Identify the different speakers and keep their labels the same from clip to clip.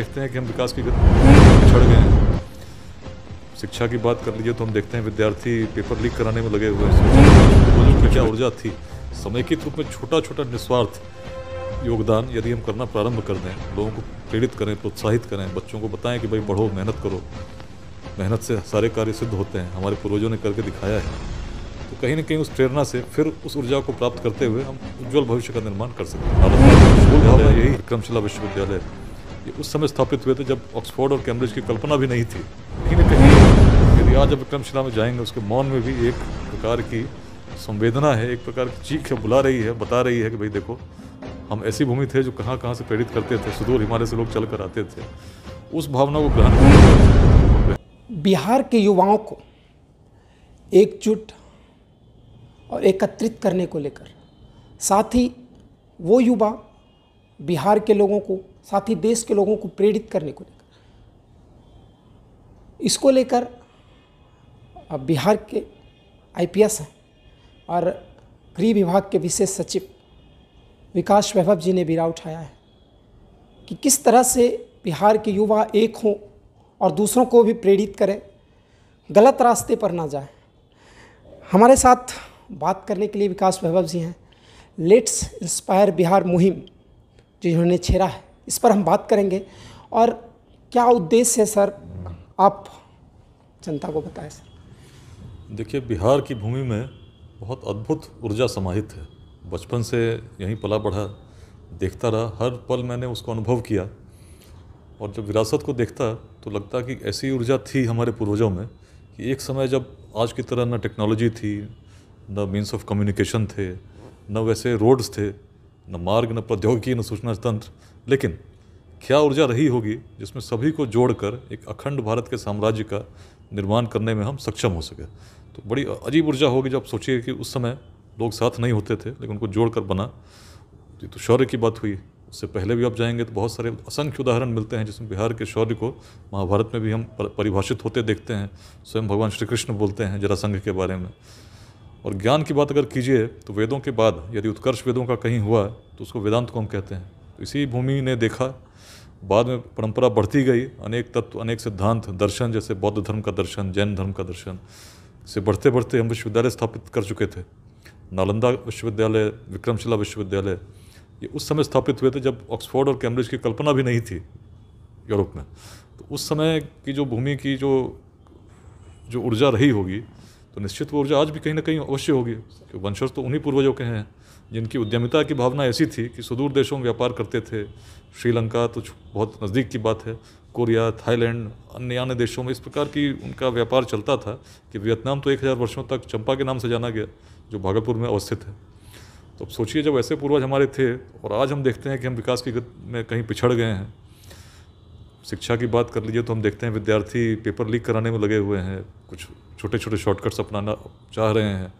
Speaker 1: देखते हैं कि हम विकास की गति गए हैं शिक्षा की बात कर लीजिए तो हम देखते हैं विद्यार्थी पेपर लीक कराने में लगे हुए हैं क्या ऊर्जा थी समय के रूप में छोटा छोटा निस्वार्थ योगदान यदि हम करना प्रारंभ कर दें लोगों को प्रेरित करें प्रोत्साहित करें बच्चों को बताएं कि भाई बढ़ो मेहनत करो मेहनत से सारे कार्य सिद्ध होते हैं हमारे पूर्वजों ने करके दिखाया है तो कहीं ना कहीं उस प्रेरणा से फिर उस ऊर्जा को प्राप्त करते हुए हम उज्ज्वल भविष्य का निर्माण कर सकते हैं यही विक्रमशिला विश्वविद्यालय ये उस समय स्थापित हुए थे जब ऑक्सफोर्ड और कैम्ब्रिज की कल्पना भी नहीं थी लेकिन कहीं यदि आज विक्रमशिला में जाएंगे उसके मौन में भी एक प्रकार की संवेदना है एक प्रकार की चीख बुला रही है बता रही है कि भाई देखो हम ऐसी भूमि थे जो कहाँ कहाँ से प्रेरित करते थे सुदूर हिमालय से लोग चल कर आते थे उस भावना को ग्रहण
Speaker 2: बिहार के युवाओं को एकजुट और एकत्रित करने को लेकर साथ ही वो युवा बिहार के लोगों को साथ ही देश के लोगों को प्रेरित करने को लेकर इसको लेकर बिहार के आईपीएस हैं और गृह विभाग के विशेष सचिव विकास वैभव जी ने बीरा उठाया है कि किस तरह से बिहार के युवा एक हों और दूसरों को भी प्रेरित करें गलत रास्ते पर ना जाए हमारे साथ बात करने के लिए विकास वैभव जी हैं लेट्स इंस्पायर बिहार मुहिम जिन्होंने छेड़ा है इस पर हम बात करेंगे और क्या उद्देश्य है सर आप जनता को बताएं
Speaker 1: सर देखिए बिहार की भूमि में बहुत अद्भुत ऊर्जा समाहित है बचपन से यहीं पला बढ़ा देखता रहा हर पल मैंने उसको अनुभव किया और जब विरासत को देखता तो लगता कि ऐसी ऊर्जा थी हमारे पूर्वजों में कि एक समय जब आज की तरह न टेक्नोलॉजी थी न मीन्स ऑफ कम्युनिकेशन थे न वैसे रोड्स थे न मार्ग न प्रौद्योगिकी न सूचना तंत्र लेकिन क्या ऊर्जा रही होगी जिसमें सभी को जोड़कर एक अखंड भारत के साम्राज्य का निर्माण करने में हम सक्षम हो सके तो बड़ी अजीब ऊर्जा होगी जब सोचिए कि उस समय लोग साथ नहीं होते थे लेकिन उनको जोड़कर बना ये तो शौर्य की बात हुई उससे पहले भी आप जाएंगे तो बहुत सारे असंख्य उदाहरण मिलते हैं जिसमें बिहार के शौर्य को महाभारत में भी हम परिभाषित होते देखते हैं स्वयं भगवान श्री कृष्ण बोलते हैं जरासंघ के बारे में और ज्ञान की बात अगर कीजिए तो वेदों के बाद यदि उत्कर्ष वेदों का कहीं हुआ तो उसको वेदांत को हम कहते हैं तो इसी भूमि ने देखा बाद में परंपरा बढ़ती गई अनेक तत्व अनेक सिद्धांत दर्शन जैसे बौद्ध धर्म का दर्शन जैन धर्म का दर्शन से बढ़ते बढ़ते हम विश्वविद्यालय स्थापित कर चुके थे नालंदा विश्वविद्यालय विक्रमशिला विश्वविद्यालय ये उस समय स्थापित हुए थे जब ऑक्सफोर्ड और कैम्ब्रिज की कल्पना भी नहीं थी यूरोप में तो उस समय की जो भूमि की जो जो ऊर्जा रही होगी तो निश्चित वो ऊर्जा आज भी कहीं ना कहीं अवश्य होगी कि वंशज तो उन्हीं पूर्वजों के हैं जिनकी उद्यमिता की भावना ऐसी थी कि सुदूर देशों में व्यापार करते थे श्रीलंका तो बहुत नज़दीक की बात है कोरिया थाईलैंड अन्य अन्य देशों में इस प्रकार की उनका व्यापार चलता था कि वियतनाम तो एक हज़ार वर्षों तक चंपा के नाम से जाना गया जो भागलपुर में अवस्थित है तो सोचिए जब ऐसे पूर्वज हमारे थे और आज हम देखते हैं कि हम विकास की गति में कहीं पिछड़ गए हैं शिक्षा की बात कर लीजिए तो हम देखते हैं विद्यार्थी पेपर लीक कराने में लगे हुए हैं कुछ छोटे छोटे शॉर्टकट्स अपनाना चाह रहे हैं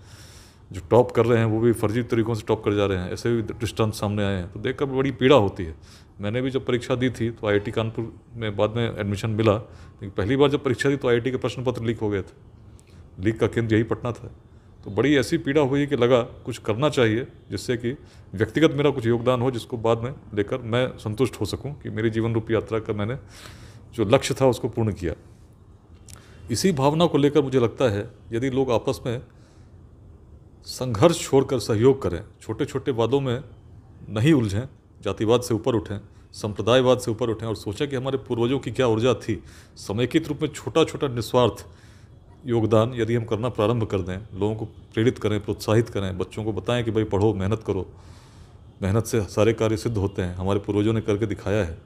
Speaker 1: जो टॉप कर रहे हैं वो भी फर्जी तरीक़ों से टॉप कर जा रहे हैं ऐसे भी दृष्टांत सामने आए हैं तो देखकर बड़ी पीड़ा होती है मैंने भी जब परीक्षा दी थी तो आई कानपुर में बाद में एडमिशन मिला लेकिन पहली बार जब परीक्षा दी तो आई के प्रश्न पत्र लीक हो गए थे लीक का केंद्र यही पटना था तो बड़ी ऐसी पीड़ा हुई कि लगा कुछ करना चाहिए जिससे कि व्यक्तिगत मेरा कुछ योगदान हो जिसको बाद में लेकर मैं संतुष्ट हो सकूं कि मेरी जीवन रूपी यात्रा का मैंने जो लक्ष्य था उसको पूर्ण किया इसी भावना को लेकर मुझे लगता है यदि लोग आपस में संघर्ष छोड़कर सहयोग करें छोटे छोटे वादों में नहीं उलझें जातिवाद से ऊपर उठें संप्रदायवाद से ऊपर उठें और सोचें कि हमारे पूर्वजों की क्या ऊर्जा थी समेकित रूप में छोटा छोटा निस्वार्थ योगदान यदि हम करना प्रारंभ कर दें लोगों को प्रेरित करें प्रोत्साहित करें बच्चों को बताएं कि भाई पढ़ो मेहनत करो मेहनत से सारे कार्य सिद्ध होते हैं हमारे पूर्वजों ने करके दिखाया है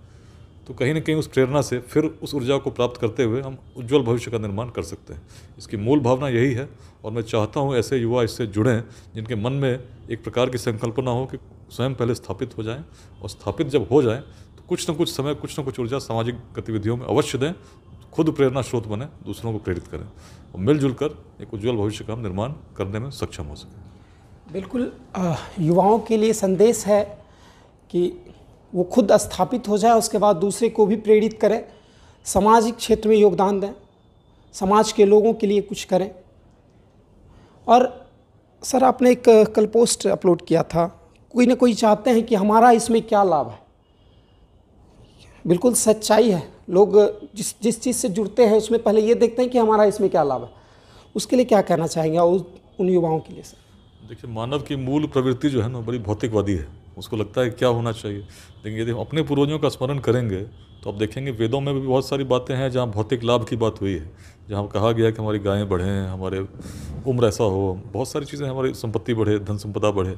Speaker 1: तो कहीं ना कहीं उस प्रेरणा से फिर उस ऊर्जा को प्राप्त करते हुए हम उज्जवल भविष्य का निर्माण कर सकते हैं इसकी मूल भावना यही है और मैं चाहता हूँ ऐसे युवा इससे जुड़ें जिनके मन में एक प्रकार की संकल्पना हो कि स्वयं पहले स्थापित हो जाएं और स्थापित जब हो जाएं तो कुछ न कुछ समय कुछ न कुछ ऊर्जा सामाजिक गतिविधियों में अवश्य दें खुद प्रेरणा स्रोत बने दूसरों को प्रेरित करें और मिलजुल कर एक उज्ज्वल भविष्य का निर्माण करने में सक्षम हो सके
Speaker 2: बिल्कुल युवाओं के लिए संदेश है कि वो खुद स्थापित हो जाए उसके बाद दूसरे को भी प्रेरित करें सामाजिक क्षेत्र में योगदान दें समाज के लोगों के लिए कुछ करें और सर आपने एक कल पोस्ट अपलोड किया था कोई ना कोई चाहते हैं कि हमारा इसमें क्या लाभ है बिल्कुल सच्चाई है लोग जिस जिस चीज़ से जुड़ते हैं उसमें पहले ये देखते हैं कि हमारा इसमें क्या लाभ है उसके लिए क्या कहना चाहेंगे और उन युवाओं के लिए सर
Speaker 1: देखिए मानव की मूल प्रवृत्ति जो है ना बड़ी भौतिकवादी है उसको लगता है क्या होना चाहिए लेकिन यदि अपने पूर्वजों का स्मरण करेंगे तो आप देखेंगे वेदों में भी बहुत सारी बातें हैं जहाँ भौतिक लाभ की बात हुई है जहाँ कहा गया है कि हमारी गायें बढ़ें हमारे उम्र ऐसा हो बहुत सारी चीज़ें हमारी संपत्ति बढ़े धन संपदा बढ़े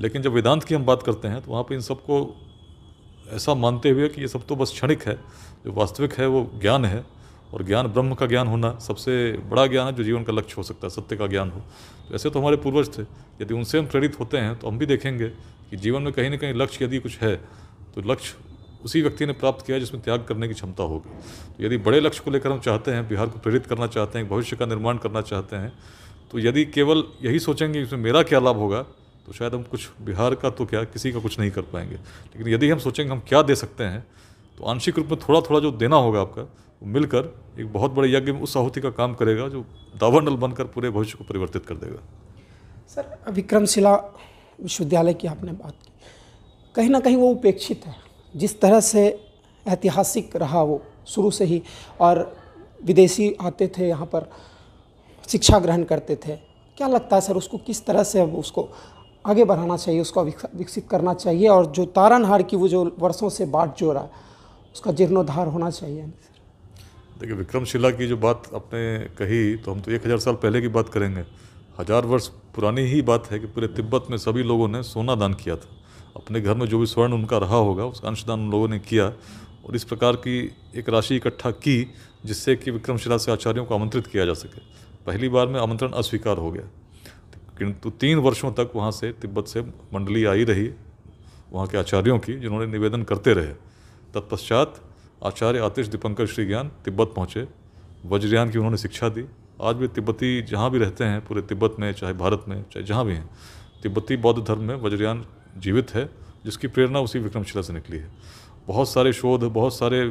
Speaker 1: लेकिन जब वेदांत की हम बात करते हैं तो वहाँ पर इन सबको ऐसा मानते हुए कि ये सब तो बस क्षणिक है जो वास्तविक है वो ज्ञान है और ज्ञान ब्रह्म का ज्ञान होना सबसे बड़ा ज्ञान है जो जीवन का लक्ष्य हो सकता है सत्य का ज्ञान हो तो ऐसे तो हमारे पूर्वज थे यदि उनसे हम प्रेरित होते हैं तो हम भी देखेंगे कि जीवन में कहीं ना कहीं लक्ष्य यदि कुछ है तो लक्ष्य उसी व्यक्ति ने प्राप्त किया जिसमें त्याग करने की क्षमता होगी तो यदि बड़े लक्ष्य को लेकर हम चाहते हैं बिहार को प्रेरित करना चाहते हैं भविष्य का निर्माण करना चाहते हैं तो यदि केवल यही सोचेंगे इसमें मेरा क्या लाभ होगा तो शायद हम कुछ बिहार का तो क्या किसी का कुछ नहीं कर पाएंगे लेकिन यदि हम सोचेंगे हम क्या दे सकते हैं तो आंशिक रूप में थोड़ा थोड़ा जो देना होगा आपका वो मिलकर एक बहुत बड़े यज्ञ में उस आहुति का काम करेगा जो नल बनकर पूरे भविष्य को परिवर्तित कर देगा
Speaker 2: सर विक्रमशिला विश्वविद्यालय की आपने बात की कहीं ना कहीं वो उपेक्षित है जिस तरह से ऐतिहासिक रहा वो शुरू से ही और विदेशी आते थे यहाँ पर शिक्षा ग्रहण करते थे क्या लगता है सर उसको किस तरह से अब उसको आगे बढ़ाना चाहिए उसको विकसित करना चाहिए और जो तारनहार की वो जो वर्षों से बाट जो रहा है उसका जीर्णोद्धार होना चाहिए
Speaker 1: देखिए विक्रमशिला की जो बात आपने कही तो हम तो एक हज़ार साल पहले की बात करेंगे हज़ार वर्ष पुरानी ही बात है कि पूरे तिब्बत में सभी लोगों ने सोना दान किया था अपने घर में जो भी स्वर्ण उनका रहा होगा उसका अंशदान उन लोगों ने किया और इस प्रकार की एक राशि इकट्ठा की जिससे कि विक्रमशिला से आचार्यों को आमंत्रित किया जा सके पहली बार में आमंत्रण अस्वीकार हो गया किंतु तो तीन वर्षों तक वहाँ से तिब्बत से मंडली आई रही वहाँ के आचार्यों की जिन्होंने निवेदन करते रहे तत्पश्चात आचार्य आतिश दीपंकर श्री ज्ञान तिब्बत पहुँचे वज्रयान की उन्होंने शिक्षा दी आज भी तिब्बती जहाँ भी रहते हैं पूरे तिब्बत में चाहे भारत में चाहे जहाँ भी हैं तिब्बती बौद्ध धर्म में वज्रयान जीवित है जिसकी प्रेरणा उसी विक्रमशिला से निकली है बहुत सारे शोध बहुत सारे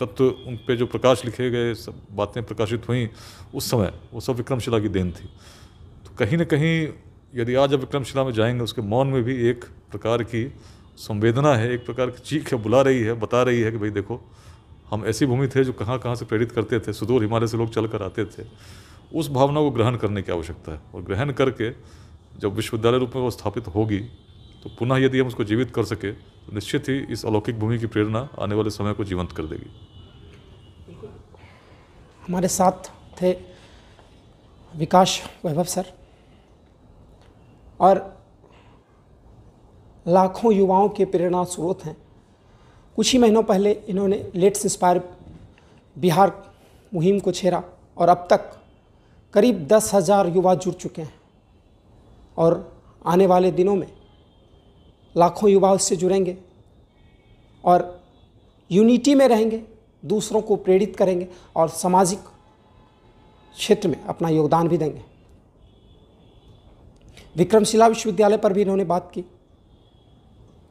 Speaker 1: तत्व उन पर जो प्रकाश लिखे गए सब बातें प्रकाशित हुई उस समय वो सब विक्रमशिला की देन थी कहीं ना कहीं यदि आज विक्रमशिला में जाएंगे उसके मौन में भी एक प्रकार की संवेदना है एक प्रकार की चीख है बुला रही है बता रही है कि भाई देखो हम ऐसी भूमि थे जो कहाँ कहाँ से प्रेरित करते थे सुदूर हिमालय से लोग चल कर आते थे उस भावना को ग्रहण करने की आवश्यकता है और ग्रहण करके जब विश्वविद्यालय रूप में वो स्थापित होगी तो पुनः यदि हम उसको जीवित कर सके तो निश्चित ही इस अलौकिक भूमि की प्रेरणा आने वाले समय को जीवंत कर देगी
Speaker 2: हमारे साथ थे विकास वैभव सर और लाखों युवाओं के प्रेरणा स्रोत हैं कुछ ही महीनों पहले इन्होंने लेट्स इंस्पायर बिहार मुहिम को छेड़ा और अब तक करीब दस हज़ार युवा जुड़ चुके हैं और आने वाले दिनों में लाखों युवा उससे जुड़ेंगे और यूनिटी में रहेंगे दूसरों को प्रेरित करेंगे और सामाजिक क्षेत्र में अपना योगदान भी देंगे विक्रमशिला विश्वविद्यालय पर भी इन्होंने बात की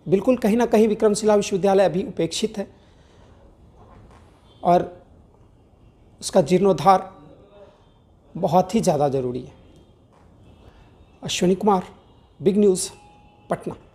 Speaker 2: बिल्कुल कहीं ना कहीं विक्रमशिला विश्वविद्यालय अभी उपेक्षित है और उसका जीर्णोद्धार बहुत ही ज़्यादा ज़रूरी है अश्विनी कुमार बिग न्यूज़ पटना